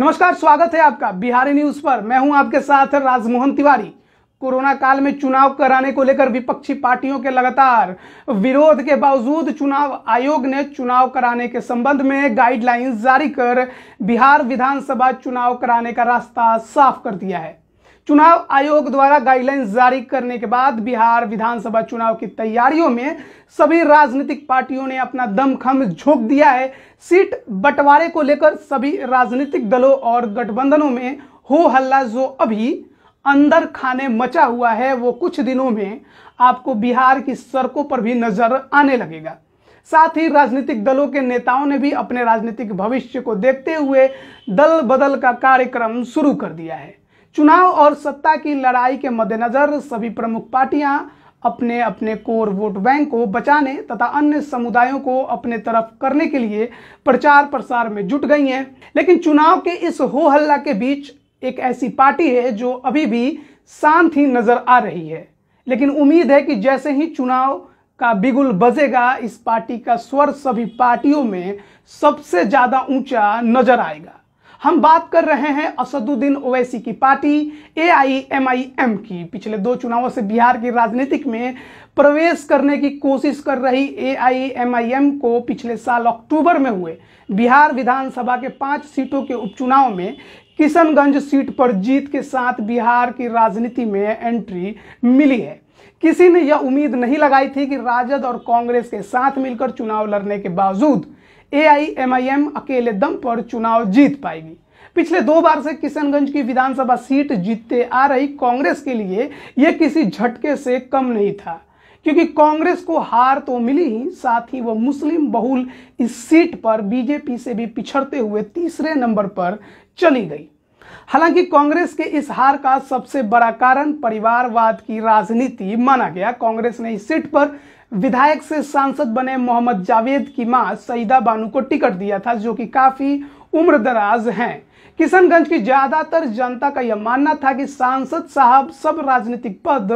नमस्कार स्वागत है आपका बिहारी न्यूज पर मैं हूं आपके साथ राजमोहन तिवारी कोरोना काल में चुनाव कराने को लेकर विपक्षी पार्टियों के लगातार विरोध के बावजूद चुनाव आयोग ने चुनाव कराने के संबंध में गाइडलाइंस जारी कर बिहार विधानसभा चुनाव कराने का रास्ता साफ कर दिया है चुनाव आयोग द्वारा गाइडलाइंस जारी करने के बाद बिहार विधानसभा चुनाव की तैयारियों में सभी राजनीतिक पार्टियों ने अपना दमखम झोंक दिया है सीट बंटवारे को लेकर सभी राजनीतिक दलों और गठबंधनों में हो हल्ला जो अभी अंदर खाने मचा हुआ है वो कुछ दिनों में आपको बिहार की सड़कों पर भी नजर आने लगेगा साथ ही राजनीतिक दलों के नेताओं ने भी अपने राजनीतिक भविष्य को देखते हुए दल बदल का कार्यक्रम शुरू कर दिया है चुनाव और सत्ता की लड़ाई के मद्देनजर सभी प्रमुख पार्टियां अपने अपने कोर वोट बैंक को बचाने तथा अन्य समुदायों को अपने तरफ करने के लिए प्रचार प्रसार में जुट गई हैं लेकिन चुनाव के इस हो हल्ला के बीच एक ऐसी पार्टी है जो अभी भी शांत ही नजर आ रही है लेकिन उम्मीद है कि जैसे ही चुनाव का बिगुल बजेगा इस पार्टी का स्वर सभी पार्टियों में सबसे ज्यादा ऊंचा नजर आएगा हम बात कर रहे हैं असदुद्दीन ओवैसी की पार्टी ए आई की पिछले दो चुनावों से बिहार की राजनीतिक में प्रवेश करने की कोशिश कर रही ए आई को पिछले साल अक्टूबर में हुए बिहार विधानसभा के पांच सीटों के उपचुनाव में किशनगंज सीट पर जीत के साथ बिहार की राजनीति में एंट्री मिली है किसी ने यह उम्मीद नहीं लगाई थी कि राजद और कांग्रेस के साथ मिलकर चुनाव लड़ने के बावजूद एआईएमआईएम अकेले दम पर चुनाव जीत पाएगी पिछले दो बार से किशनगंज की विधानसभा सीट जीतते आ रही कांग्रेस के लिए यह किसी झटके से कम नहीं था क्योंकि कांग्रेस को हार तो मिली ही साथ ही वह मुस्लिम बहुल इस सीट पर बीजेपी से भी पिछड़ते हुए तीसरे नंबर पर चली गई हालांकि कांग्रेस के इस हार का सबसे बड़ा कारण परिवारवाद की राजनीति माना गया कांग्रेस ने इस सीट पर विधायक से सांसद बने मोहम्मद जावेद की मां सईदा बानू को टिकट दिया था जो कि काफ़ी उम्र दराज हैं किशनगंज की ज्यादातर जनता का यह मानना था कि सांसद साहब सब राजनीतिक पद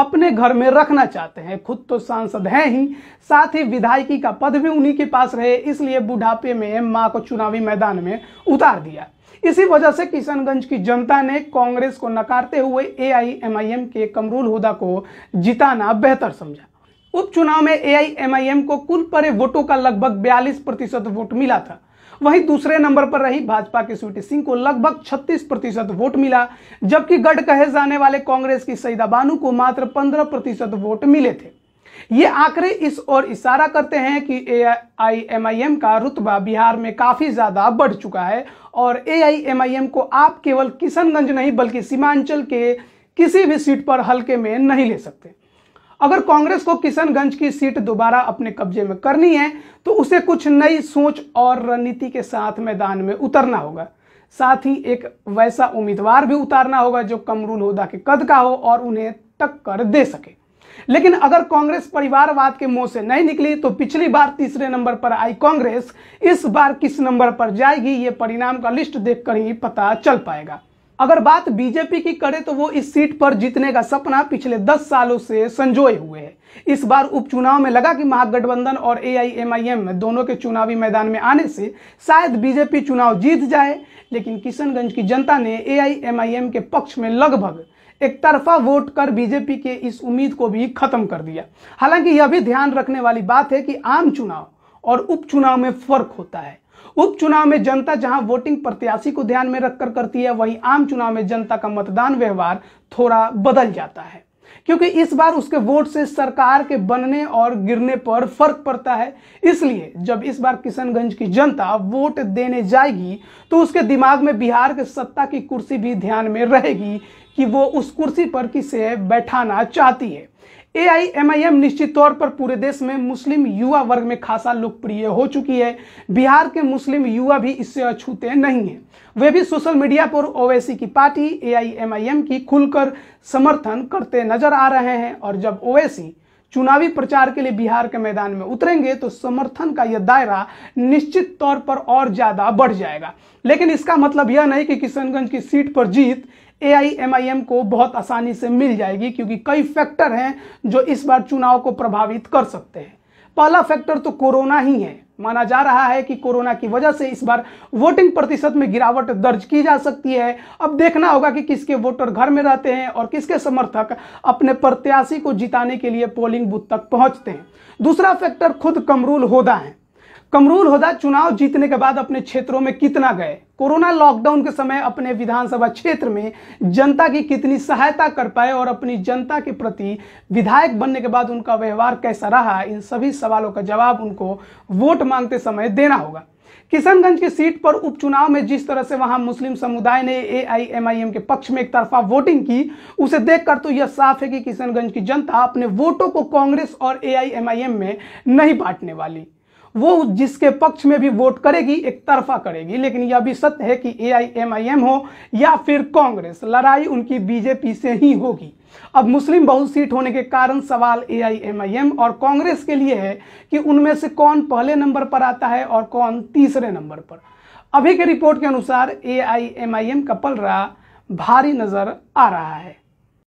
अपने घर में रखना चाहते हैं खुद तो सांसद हैं ही साथ ही विधायकी का पद भी उन्हीं के पास रहे इसलिए बुढ़ापे में मां को चुनावी मैदान में उतार दिया इसी वजह से किशनगंज की जनता ने कांग्रेस को नकारते हुए एआईएमआईएम के कमरूल हुदा को जिताना बेहतर समझा उपचुनाव में एआईएमआईएम को कुल परे वोटों का लगभग 42 प्रतिशत वोट मिला था वहीं दूसरे नंबर पर रही भाजपा के स्वीटी सिंह को लगभग 36 प्रतिशत वोट मिला जबकि गढ़ कहे जाने वाले कांग्रेस की सईदा बानू को मात्र 15 प्रतिशत वोट मिले थे ये आंकड़े इस ओर इशारा करते हैं कि ए आई आई एम एम का रुतबा बिहार में काफी ज्यादा बढ़ चुका है और ए आई आई एम एम को आप केवल किशनगंज नहीं बल्कि सीमांचल के किसी भी सीट पर हल्के में नहीं ले सकते अगर कांग्रेस को किशनगंज की सीट दोबारा अपने कब्जे में करनी है तो उसे कुछ नई सोच और रणनीति के साथ मैदान में उतरना होगा साथ ही एक वैसा उम्मीदवार भी उतारना होगा जो कमरूल होदा के कद का हो और उन्हें टक्कर दे सके लेकिन अगर कांग्रेस परिवारवाद के मुंह से नहीं निकली तो पिछली बार तीसरे नंबर पर आई कांग्रेस इस बार किस नंबर पर जाएगी ये परिणाम का लिस्ट देखकर ही पता चल पाएगा अगर बात बीजेपी की करें तो वो इस सीट पर जीतने का सपना पिछले दस सालों से संजोए हुए है इस बार उपचुनाव में लगा कि महागठबंधन और एआईएमआईएम दोनों के चुनावी मैदान में आने से शायद बीजेपी चुनाव जीत जाए लेकिन किशनगंज की जनता ने एआईएमआईएम के पक्ष में लगभग एक तरफा वोट कर बीजेपी के इस उम्मीद को भी खत्म कर दिया हालांकि यह भी ध्यान रखने वाली बात है कि आम चुनाव और उपचुनाव में फर्क होता है उपचुनाव में जनता जहां वोटिंग प्रत्याशी को ध्यान में रखकर करती है वहीं आम चुनाव में जनता का मतदान व्यवहार थोड़ा बदल जाता है क्योंकि इस बार उसके वोट से सरकार के बनने और गिरने पर फर्क पड़ता है इसलिए जब इस बार किशनगंज की जनता वोट देने जाएगी तो उसके दिमाग में बिहार के सत्ता की कुर्सी भी ध्यान में रहेगी कि वो उस कुर्सी पर किसे बैठाना चाहती है ए एम निश्चित तौर पर पूरे देश में मुस्लिम युवा वर्ग में खासा लोकप्रिय हो चुकी है बिहार के मुस्लिम युवा भी इससे अछूते नहीं है वे भी सोशल मीडिया पर ओवैसी की पार्टी ए एम की खुलकर समर्थन करते नजर आ रहे हैं और जब ओवैसी चुनावी प्रचार के लिए बिहार के मैदान में उतरेंगे तो समर्थन का यह दायरा निश्चित तौर पर और ज्यादा बढ़ जाएगा लेकिन इसका मतलब यह नहीं कि किशनगंज की सीट पर जीत ए एम को बहुत आसानी से मिल जाएगी क्योंकि कई फैक्टर हैं जो इस बार चुनाव को प्रभावित कर सकते हैं पहला फैक्टर तो कोरोना ही है माना जा रहा है कि कोरोना की वजह से इस बार वोटिंग प्रतिशत में गिरावट दर्ज की जा सकती है अब देखना होगा कि किसके वोटर घर में रहते हैं और किसके समर्थक अपने प्रत्याशी को जिताने के लिए पोलिंग बूथ तक पहुंचते हैं दूसरा फैक्टर खुद कमरूल होदा है कमरूल होदा चुनाव जीतने के बाद अपने क्षेत्रों में कितना गए कोरोना लॉकडाउन के समय अपने विधानसभा क्षेत्र में जनता की कितनी सहायता कर पाए और अपनी जनता के प्रति विधायक बनने के बाद उनका व्यवहार कैसा रहा इन सभी सवालों का जवाब उनको वोट मांगते समय देना होगा किशनगंज की सीट पर उपचुनाव में जिस तरह से वहां मुस्लिम समुदाय ने एआईएमआईएम के पक्ष में एक तरफा वोटिंग की उसे देखकर तो यह साफ है कि किशनगंज की जनता अपने वोटों को कांग्रेस और ए में नहीं बांटने वाली वो जिसके पक्ष में भी वोट करेगी एक तरफा करेगी लेकिन यह भी सत्य है कि एआईएमआईएम हो या फिर कांग्रेस लड़ाई उनकी बीजेपी से ही होगी अब मुस्लिम बहुल सीट होने के कारण सवाल एआईएमआईएम और कांग्रेस के लिए है कि उनमें से कौन पहले नंबर पर आता है और कौन तीसरे नंबर पर अभी के रिपोर्ट के अनुसार ए का पलरा भारी नजर आ रहा है